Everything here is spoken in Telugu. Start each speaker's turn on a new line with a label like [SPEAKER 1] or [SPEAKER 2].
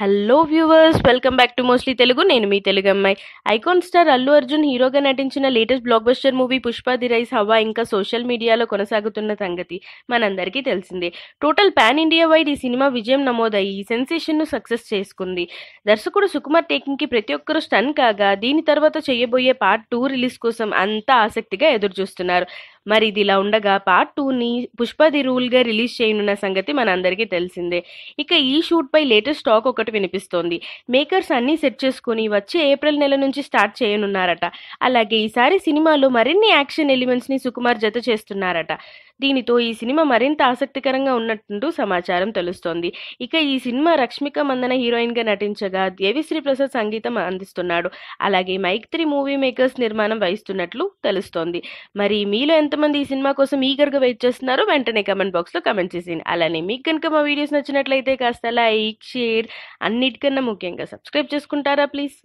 [SPEAKER 1] hello viewers welcome back to Mostly Telugu నేను మీ తెలుగు అమ్మాయి ఐకాన్ స్టార్ అల్లు అర్జున్ హీరోగా నటించిన latest blockbuster movie Pushpa The Rise హవా ఇంకా సోషల్ మీడియాలో కొనసాగుతున్న సంగతి మనందరికీ తెలిసిందే టోటల్ పాన్ ఇండియా వైడ్ ఈ సినిమా విజయం నమోదయ్యి ఈ సెన్సేషన్ను సక్సెస్ చేసుకుంది దర్శకుడు సుకుమార్ టేకింగ్కి ప్రతి ఒక్కరూ స్టన్ కాగా దీని తర్వాత చేయబోయే పార్ట్ టూ రిలీజ్ కోసం అంతా ఆసక్తిగా ఎదురుచూస్తున్నారు మరి ఇది ఇలా ఉండగా పార్ట్ టూని పుష్పది రూల్గా రిలీజ్ చేయనున్న సంగతి మనందరికీ తెలిసిందే ఇక ఈ షూట్పై లేటెస్ట్ టాక్ ఒకటి వినిపిస్తోంది మేకర్స్ అన్నీ సెట్ చేసుకుని వచ్చే ఏప్రిల్ నెల నుంచి స్టార్ట్ చేయనున్నారట అలాగే ఈసారి సినిమాలో మరిన్ని యాక్షన్ ఎలిమెంట్స్ని సుకుమార్ జత చేస్తున్నారట దీనితో ఈ సినిమా మరింత ఆసక్తికరంగా ఉన్నట్టు సమాచారం తెలుస్తోంది ఇక ఈ సినిమా రక్ష్మిక మందన హీరోయిన్గా నటించగా దేవిశ్రీ ప్రసాద్ సంగీతం అందిస్తున్నాడు అలాగే మైక్ త్రీ మూవీ మేకర్స్ నిర్మాణం వహిస్తున్నట్లు తెలుస్తోంది మరి మీలో ఎంతమంది ఈ సినిమా కోసం ఈగర్గా వెయిట్ చేస్తున్నారో వెంటనే కమెంట్ బాక్స్లో కమెంట్ చేసేయండి అలానే మీకు కనుక మా వీడియోస్ నచ్చినట్లయితే కాస్త లైక్ షేర్ అన్నిటికన్నా ముఖ్యంగా సబ్స్క్రైబ్ చేసుకుంటారా ప్లీజ్